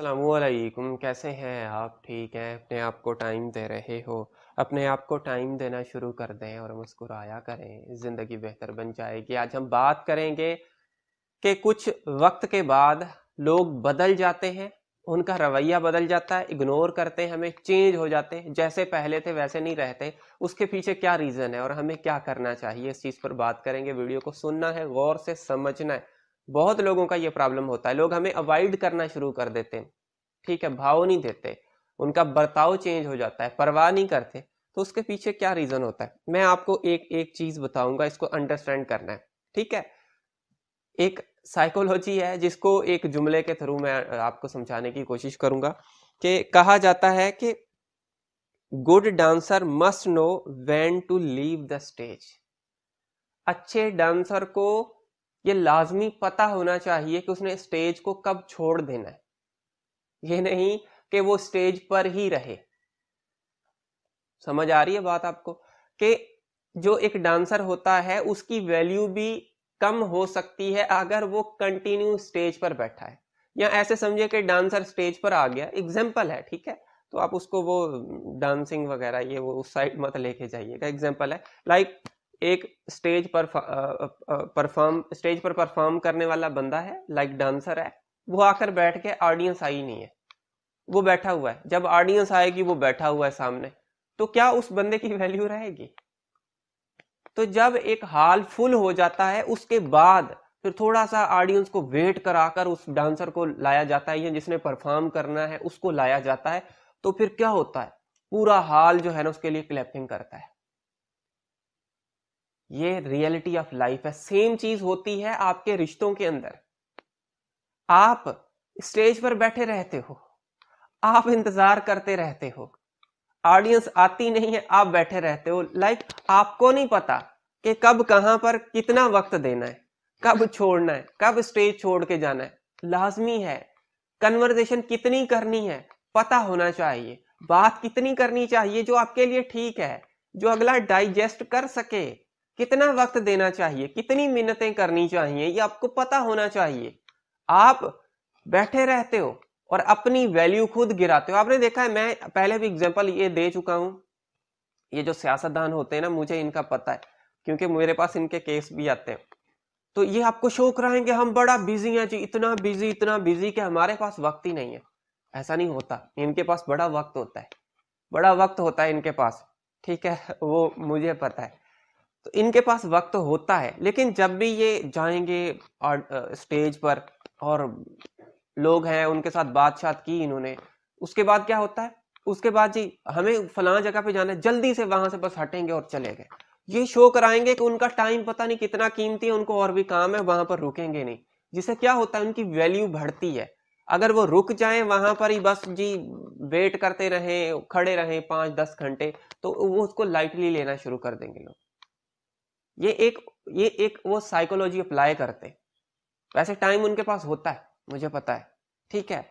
अलमैकम कैसे हैं आप ठीक हैं अपने आप को टाइम दे रहे हो अपने आप को टाइम देना शुरू कर दें और मुस्कुराया करें ज़िंदगी बेहतर बन जाएगी आज हम बात करेंगे कि कुछ वक्त के बाद लोग बदल जाते हैं उनका रवैया बदल जाता है इग्नोर करते हैं हमें चेंज हो जाते हैं जैसे पहले थे वैसे नहीं रहते उसके पीछे क्या रीज़न है और हमें क्या करना चाहिए इस चीज़ पर बात करेंगे वीडियो को सुनना है गौर से समझना है बहुत लोगों का ये प्रॉब्लम होता है लोग हमें अवॉइड करना शुरू कर देते हैं ठीक है भाव नहीं देते उनका बर्ताव चेंज हो जाता है परवाह नहीं करते तो उसके पीछे क्या रीज़न होता है मैं आपको एक एक चीज़ बताऊंगा इसको अंडरस्टैंड करना है ठीक है एक साइकोलॉजी है जिसको एक जुमले के थ्रू मैं आपको समझाने की कोशिश करूंगा कि कहा जाता है कि good dancer must know when to leave the stage अच्छे डांसर को ये लाजमी पता होना चाहिए कि उसने स्टेज को कब छोड़ देना है ये नहीं कि वो स्टेज पर ही रहे समझ आ रही है बात आपको कि जो एक डांसर होता है उसकी वैल्यू भी कम हो सकती है अगर वो कंटिन्यू स्टेज पर बैठा है या ऐसे समझे कि डांसर स्टेज पर आ गया एग्जाम्पल है ठीक है तो आप उसको वो डांसिंग वगैरह ये वो उस साइड मत लेके जाइएगा एग्जाम्पल है लाइक like, एक स्टेज पर परफॉर्म स्टेज पर परफॉर्म करने वाला बंदा है लाइक डांसर है वो आकर बैठ के ऑडियंस आई नहीं है वो बैठा हुआ है जब ऑडियंस आएगी वो बैठा हुआ है सामने तो क्या उस बंदे की वैल्यू रहेगी तो जब एक हाल फुल हो जाता है उसके बाद फिर थोड़ा सा ऑडियंस को वेट कराकर उस डांसर को लाया जाता है या जिसने परफॉर्म करना है उसको लाया जाता है तो फिर क्या होता है पूरा हाल जो है ना उसके लिए क्लैपिंग करता है ये रियलिटी ऑफ लाइफ है सेम चीज होती है आपके रिश्तों के अंदर आप स्टेज पर बैठे रहते हो आप इंतजार करते रहते हो ऑडियंस आती नहीं है आप बैठे रहते हो लाइक आपको नहीं पता कि कब कहां पर कितना वक्त देना है कब छोड़ना है कब स्टेज छोड़ के जाना है लाजमी है कन्वर्जेशन कितनी करनी है पता होना चाहिए बात कितनी करनी चाहिए जो आपके लिए ठीक है जो अगला डाइजेस्ट कर सके कितना वक्त देना चाहिए कितनी मिन्नतें करनी चाहिए ये आपको पता होना चाहिए आप बैठे रहते हो और अपनी वैल्यू खुद गिराते हो आपने देखा है मैं पहले भी एग्जाम्पल ये दे चुका हूँ ये जो सियासतदान होते हैं ना मुझे इनका पता है क्योंकि मेरे पास इनके केस भी आते हैं तो ये आपको शो कराएंगे हम बड़ा बिजी हैं जी इतना बिजी इतना बिजी कि हमारे पास वक्त ही नहीं है ऐसा नहीं होता इनके पास बड़ा वक्त होता है बड़ा वक्त होता है इनके पास ठीक है वो मुझे पता है तो इनके पास वक्त तो होता है लेकिन जब भी ये जाएंगे और स्टेज पर और लोग हैं उनके साथ बातचात की इन्होंने उसके बाद क्या होता है उसके बाद जी हमें फलां जगह पे जाना है जल्दी से वहां से बस हटेंगे और चले गए ये शो कराएंगे कि उनका टाइम पता नहीं कितना कीमती है उनको और भी काम है वहां पर रुकेंगे नहीं जिससे क्या होता है उनकी वैल्यू बढ़ती है अगर वो रुक जाए वहां पर ही बस जी वेट करते रहे खड़े रहें पांच दस घंटे तो वो उसको लाइटली लेना शुरू कर देंगे लोग ये एक ये एक वो साइकोलॉजी अप्लाई करते वैसे टाइम उनके पास होता है मुझे पता है ठीक है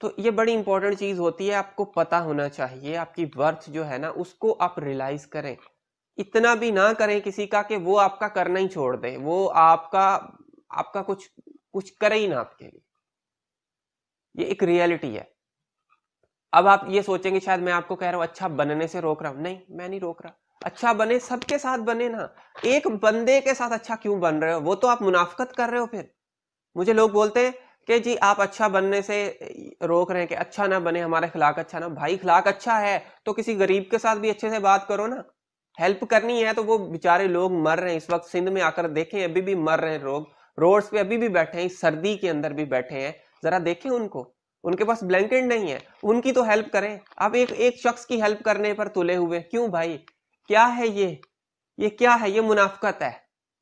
तो ये बड़ी इंपॉर्टेंट चीज होती है आपको पता होना चाहिए आपकी वर्थ जो है ना उसको आप रियलाइज करें इतना भी ना करें किसी का कि वो आपका करना ही छोड़ दे वो आपका आपका कुछ कुछ करे ही ना आपके लिए ये एक रियलिटी है अब आप ये सोचेंगे शायद मैं आपको कह रहा हूं अच्छा बनने से रोक रहा हूं नहीं मैं नहीं रोक रहा अच्छा बने सबके साथ बने ना एक बंदे के साथ अच्छा क्यों बन रहे हो वो तो आप मुनाफ्त कर रहे हो फिर मुझे लोग बोलते हैं कि जी आप अच्छा बनने से रोक रहे हैं कि अच्छा ना बने हमारे खिलाक अच्छा ना भाई खिलाक अच्छा है तो किसी गरीब के साथ भी अच्छे से बात करो ना हेल्प करनी है तो वो बेचारे लोग मर रहे हैं इस वक्त सिंध में आकर देखें अभी भी मर रहे हैं लोग रोड्स पे अभी भी बैठे हैं सर्दी के अंदर भी बैठे हैं जरा देखें उनको उनके पास ब्लैंकेट नहीं है उनकी तो हेल्प करें आप एक एक शख्स की हेल्प करने पर तुले हुए क्यों भाई क्या है ये ये क्या है ये मुनाफ्त है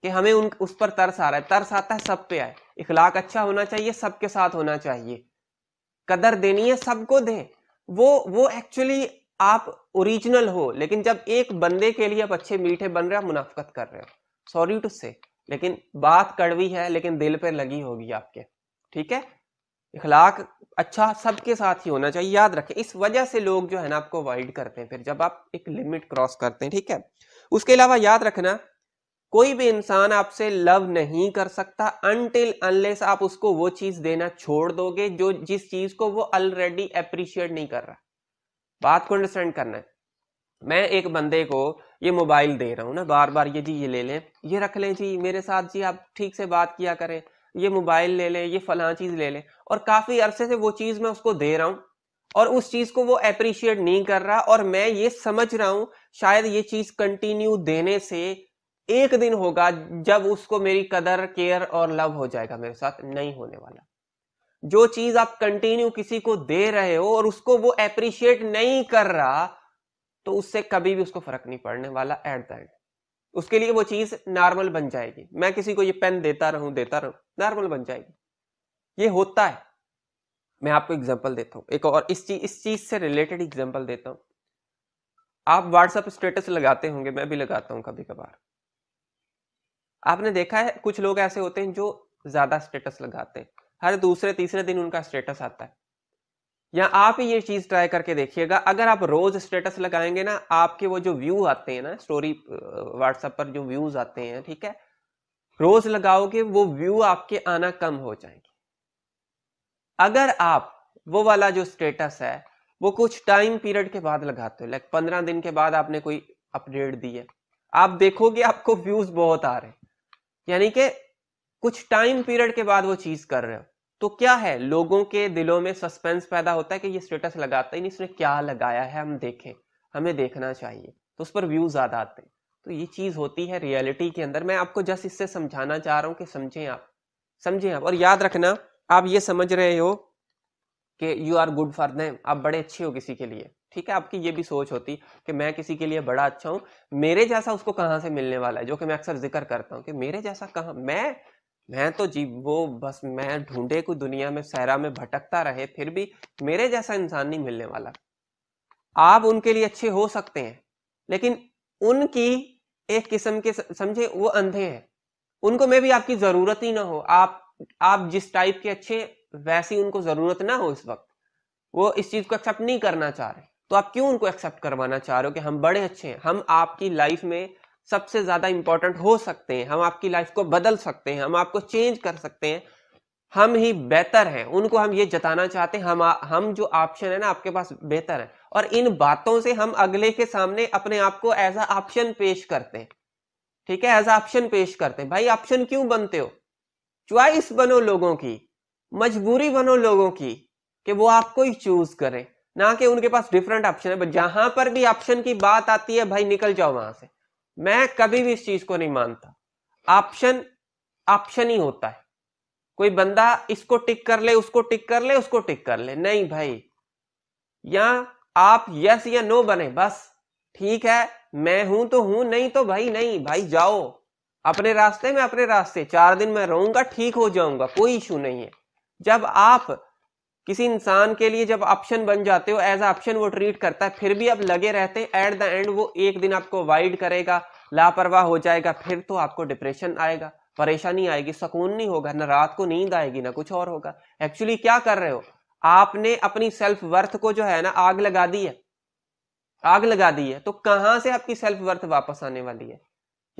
कि हमें उन उस पर तरस आ रहा है तरस आता है सब पे आए इखलाक अच्छा होना चाहिए सबके साथ होना चाहिए कदर देनी है सबको दे वो वो एक्चुअली आप ओरिजिनल हो लेकिन जब एक बंदे के लिए आप अच्छे मीठे बन रहे हो मुनाफ्त कर रहे हो सॉरी टू से लेकिन बात कड़वी है लेकिन दिल पर लगी होगी आपके ठीक है इखलाक अच्छा सबके साथ ही होना चाहिए याद रखें इस वजह से लोग जो है ना आपको अवॉइड करते हैं फिर जब आप एक लिमिट क्रॉस करते हैं ठीक है उसके अलावा याद रखना कोई भी इंसान आपसे लव नहीं कर सकता अनटिल अनलेस आप उसको वो चीज देना छोड़ दोगे जो जिस चीज को वो ऑलरेडी अप्रिशिएट नहीं कर रहा बात को अंडरस्टैंड करना है मैं एक बंदे को ये मोबाइल दे रहा हूं ना बार बार ये जी ये ले लें ये रख लें जी मेरे साथ जी आप ठीक से बात किया करें ये मोबाइल ले लें ये फलां चीज़ ले लें और काफ़ी अरसे से वो चीज़ मैं उसको दे रहा हूँ और उस चीज़ को वो अप्रिशिएट नहीं कर रहा और मैं ये समझ रहा हूँ शायद ये चीज़ कंटिन्यू देने से एक दिन होगा जब उसको मेरी कदर केयर और लव हो जाएगा मेरे साथ नहीं होने वाला जो चीज आप कंटिन्यू किसी को दे रहे हो और उसको वो अप्रिशिएट नहीं कर रहा तो उससे कभी भी उसको फर्क नहीं पड़ने वाला एट द एंड उसके लिए वो चीज नॉर्मल बन जाएगी मैं किसी को ये पेन देता रहूं देता रहूं नॉर्मल बन जाएगी ये होता है मैं आपको एग्जाम्पल देता हूँ एक और इस चीज इस चीज से रिलेटेड एग्जाम्पल देता हूँ आप व्हाट्सअप स्टेटस लगाते होंगे मैं भी लगाता हूँ कभी कभार आपने देखा है कुछ लोग ऐसे होते हैं जो ज्यादा स्टेटस लगाते हैं हर दूसरे तीसरे दिन उनका स्टेटस आता है या आप ही ये चीज ट्राई करके देखिएगा अगर आप रोज स्टेटस लगाएंगे ना आपके वो जो व्यू आते हैं ना स्टोरी व्हाट्सएप पर जो व्यूज आते हैं ठीक है रोज लगाओगे वो व्यू आपके आना कम हो जाएंगे अगर आप वो वाला जो स्टेटस है वो कुछ टाइम पीरियड के बाद लगाते हो लाइक पंद्रह दिन के बाद आपने कोई अपडेट दी है आप देखोगे आपको व्यूज बहुत आ रहे हैं यानी कि कुछ टाइम पीरियड के बाद वो चीज कर रहे हो तो क्या है लोगों के दिलों में सस्पेंस पैदा होता है कि ये स्टेटस लगाता ही नहीं इसने क्या लगाया है हम देखें हमें देखना चाहिए तो उस पर व्यूज ज्यादा आते हैं तो ये चीज होती है रियलिटी के अंदर मैं आपको जस्ट इससे समझाना चाह रहा हूँ कि समझें आप समझें आप और याद रखना आप ये समझ रहे हो कि you are good for them आप बड़े अच्छे हो किसी के लिए ठीक है आपकी ये भी सोच होती कि मैं किसी के लिए बड़ा अच्छा हूं मेरे जैसा उसको कहाँ से मिलने वाला है जो कि मैं अक्सर जिक्र करता हूँ कि मेरे जैसा कहां मैं मैं तो जी वो बस मैं ढूंढे को दुनिया में सहरा में भटकता रहे फिर भी मेरे जैसा इंसान नहीं मिलने वाला आप उनके लिए अच्छे हो सकते हैं लेकिन उनकी एक किस्म के समझे वो अंधे हैं उनको मैं भी आपकी जरूरत ही ना हो आप आप जिस टाइप के अच्छे वैसी उनको जरूरत ना हो इस वक्त वो इस चीज को एक्सेप्ट नहीं करना चाह रहे तो आप क्यों उनको एक्सेप्ट करवाना चाह रहे हो कि हम बड़े अच्छे हैं हम आपकी लाइफ में सबसे ज्यादा इंपॉर्टेंट हो सकते हैं हम आपकी लाइफ को बदल सकते हैं हम आपको चेंज कर सकते हैं हम ही बेहतर हैं उनको हम ये जताना चाहते हैं हम हम जो ऑप्शन है ना आपके पास बेहतर है और इन बातों से हम अगले के सामने अपने आप को एज अ ऑप्शन पेश करते हैं ठीक है एज अ ऑप्शन पेश करते हैं भाई ऑप्शन क्यों बनते हो च्वाइस बनो लोगों की मजबूरी बनो लोगों की कि वो आपको ही चूज करें ना कि उनके पास डिफरेंट ऑप्शन है जहां पर भी ऑप्शन की बात आती है भाई निकल जाओ वहां से मैं कभी भी इस चीज को नहीं मानता ऑप्शन ऑप्शन ही होता है कोई बंदा इसको टिक कर ले उसको टिक कर ले उसको टिक कर ले नहीं भाई या आप यस या नो बने बस ठीक है मैं हूं तो हूं नहीं तो भाई नहीं भाई जाओ अपने रास्ते में अपने रास्ते चार दिन में रहूंगा ठीक हो जाऊंगा कोई इशू नहीं है जब आप किसी इंसान के लिए जब ऑप्शन बन जाते हो एज ऑप्शन वो ट्रीट करता है फिर भी आप लगे रहते हैं एट द एंड वो एक दिन आपको वाइड करेगा लापरवाह हो जाएगा फिर तो आपको डिप्रेशन आएगा परेशानी आएगी सुकून नहीं होगा ना रात को नींद आएगी ना कुछ और होगा एक्चुअली क्या कर रहे हो आपने अपनी सेल्फ वर्थ को जो है ना आग लगा दी है आग लगा दी है तो कहां से आपकी सेल्फ वर्थ वापस आने वाली है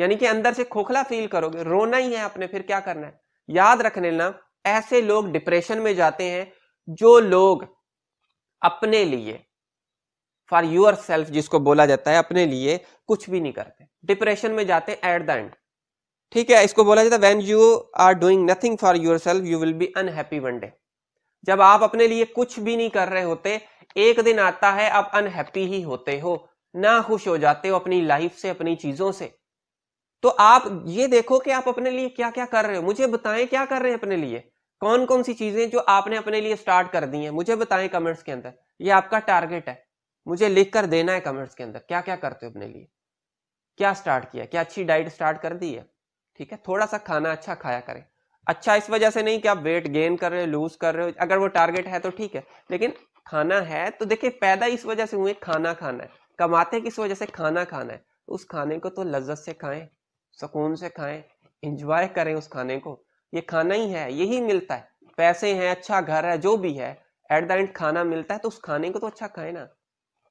यानी कि अंदर से खोखला फील करोगे रोना ही है आपने फिर क्या करना है याद रख लेना ऐसे लोग डिप्रेशन में जाते हैं जो लोग अपने लिए फॉर यूर सेल्फ जिसको बोला जाता है अपने लिए कुछ भी नहीं करते डिप्रेशन में जाते हैं एट द एंड ठीक है इसको बोला जाता है when you are doing nothing for yourself you will be unhappy one day जब आप अपने लिए कुछ भी नहीं कर रहे होते एक दिन आता है आप अनहैप्पी ही होते हो ना खुश हो जाते हो अपनी लाइफ से अपनी चीजों से तो आप ये देखो कि आप अपने लिए क्या क्या कर रहे हो मुझे बताएं क्या कर रहे हैं अपने लिए कौन कौन सी चीजें जो आपने अपने लिए स्टार्ट कर दी हैं मुझे बताएं कमेंट्स के अंदर ये आपका टारगेट है मुझे लिख कर देना है कमेंट्स के अंदर क्या क्या करते हो अपने लिए क्या स्टार्ट किया क्या अच्छी डाइट स्टार्ट कर दी है ठीक है थोड़ा सा खाना अच्छा खाया करें अच्छा इस वजह से नहीं कि आप वेट गेन कर रहे हो लूज कर रहे हो अगर वो टारगेट है तो ठीक है लेकिन खाना है तो देखिए पैदा इस वजह से हुए खाना खाना है कमाते किस वजह से खाना खाना है उस खाने को तो लज्जत से खाएं सुकून से खाएं इंजॉय करें उस खाने को ये खाना ही है यही मिलता है पैसे हैं अच्छा घर है जो भी है एट द एंड खाना मिलता है तो उस खाने को तो अच्छा खाएं ना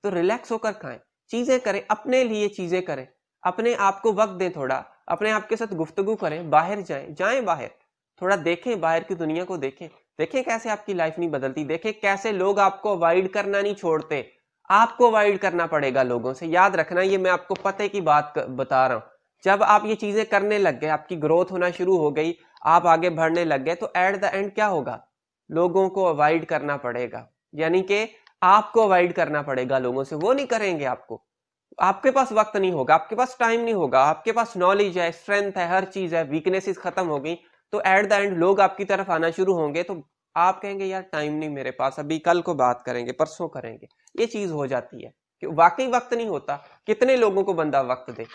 तो रिलैक्स होकर खाएं चीजें करें अपने लिए चीजें करें अपने आप को वक्त दें थोड़ा अपने आप के साथ गुफ्तगु करें बाहर जाएं जाएं बाहर थोड़ा देखें बाहर की दुनिया को देखें देखें कैसे आपकी लाइफ नहीं बदलती देखें कैसे लोग आपको अवॉइड करना नहीं छोड़ते आपको अवॉइड करना पड़ेगा लोगों से याद रखना ये मैं आपको पते की बात बता रहा हूं जब आप ये चीजें करने लग गए आपकी ग्रोथ होना शुरू हो गई आप आगे बढ़ने लग गए तो एट द एंड क्या होगा लोगों को अवॉइड करना पड़ेगा यानी कि आपको अवॉइड करना पड़ेगा लोगों से वो नहीं करेंगे आपको आपके पास वक्त नहीं होगा आपके पास टाइम नहीं होगा आपके पास नॉलेज है स्ट्रेंथ है हर चीज है वीकनेसेस खत्म हो गई तो एट द एंड लोग आपकी तरफ आना शुरू होंगे तो आप कहेंगे यार टाइम नहीं मेरे पास अभी कल को बात करेंगे परसों करेंगे ये चीज हो जाती है कि वाकई वक्त नहीं होता कितने लोगों को बंदा वक्त दे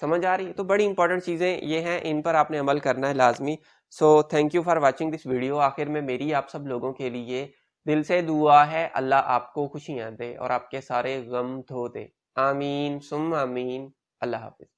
समझ आ रही है तो बड़ी इंपॉर्टेंट चीज़ें ये हैं इन पर आपने अमल करना है लाजमी so thank you for watching this video आखिर में मेरी आप सब लोगों के लिए दिल से दुआ है अल्लाह आपको खुशियाँ दे और आपके सारे गम धो दे आमीन सुम आमीन अल्लाह हाफिज़